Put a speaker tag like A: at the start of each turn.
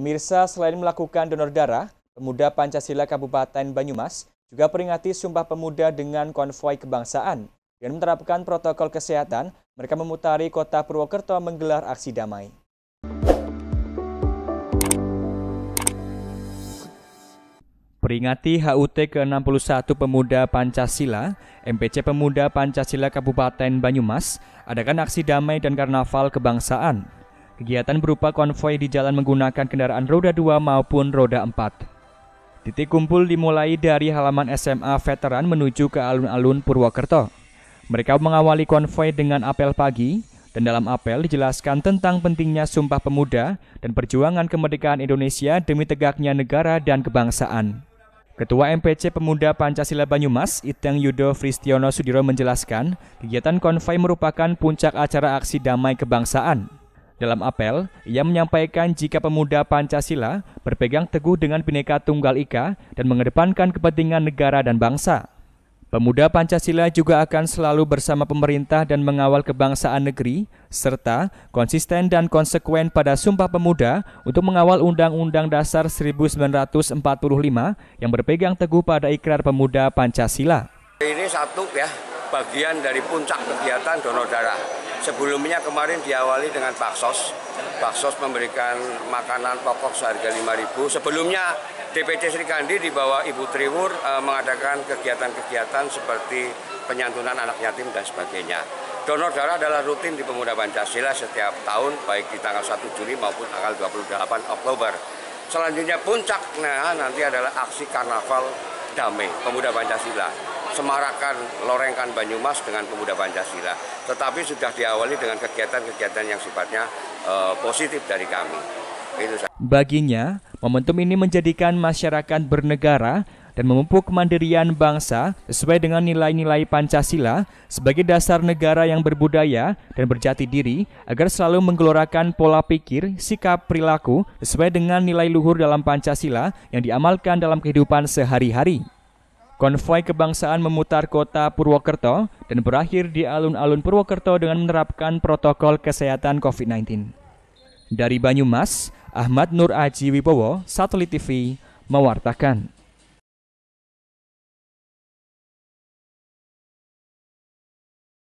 A: Pemirsa, selain melakukan donor darah, pemuda Pancasila Kabupaten Banyumas juga peringati Sumpah Pemuda dengan konvoi kebangsaan. Dengan menerapkan protokol kesehatan, mereka memutari kota Purwokerto menggelar aksi damai. Peringati HUT ke-61 Pemuda Pancasila, MPC Pemuda Pancasila Kabupaten Banyumas, adakan aksi damai dan karnaval kebangsaan Kegiatan berupa konvoi di jalan menggunakan kendaraan roda 2 maupun roda 4. Titik kumpul dimulai dari halaman SMA Veteran menuju ke alun-alun Purwokerto. Mereka mengawali konvoi dengan apel pagi, dan dalam apel dijelaskan tentang pentingnya Sumpah Pemuda dan perjuangan kemerdekaan Indonesia demi tegaknya negara dan kebangsaan. Ketua MPC Pemuda Pancasila Banyumas, Iteng Yudo Fristiono Sudiro menjelaskan, kegiatan konvoi merupakan puncak acara aksi damai kebangsaan dalam apel, ia menyampaikan jika pemuda Pancasila berpegang teguh dengan Bhinneka Tunggal Ika dan mengedepankan kepentingan negara dan bangsa. Pemuda Pancasila juga akan selalu bersama pemerintah dan mengawal kebangsaan negeri, serta konsisten dan konsekuen pada Sumpah Pemuda untuk mengawal Undang-Undang Dasar 1945 yang berpegang teguh pada ikrar pemuda Pancasila.
B: Ini satu ya, bagian dari puncak kegiatan donor darah Sebelumnya kemarin diawali dengan Baksos. Baksos memberikan makanan pokok seharga 5000 Sebelumnya DPC Serikandi di bawah Ibu Triwur e, mengadakan kegiatan-kegiatan seperti penyantunan anak yatim dan sebagainya. Donor darah adalah rutin di Pemuda Pancasila setiap tahun, baik di tanggal 1 Juli maupun tanggal 28 Oktober. Selanjutnya puncaknya nanti adalah aksi karnaval damai Pemuda Pancasila semarakan lorengkan Banyumas dengan pemuda Pancasila. Tetapi sudah diawali dengan kegiatan-kegiatan yang sifatnya e, positif dari kami. Itu
A: Baginya, momentum ini menjadikan masyarakat bernegara dan memupuk kemandirian bangsa sesuai dengan nilai-nilai Pancasila sebagai dasar negara yang berbudaya dan berjati diri agar selalu menggelorakan pola pikir, sikap, perilaku sesuai dengan nilai luhur dalam Pancasila yang diamalkan dalam kehidupan sehari-hari. Konvoi kebangsaan memutar kota Purwokerto dan berakhir di alun-alun Purwokerto dengan menerapkan protokol kesehatan COVID-19. Dari Banyumas, Ahmad Nur Aji Wibowo, Satelit TV, mewartakan.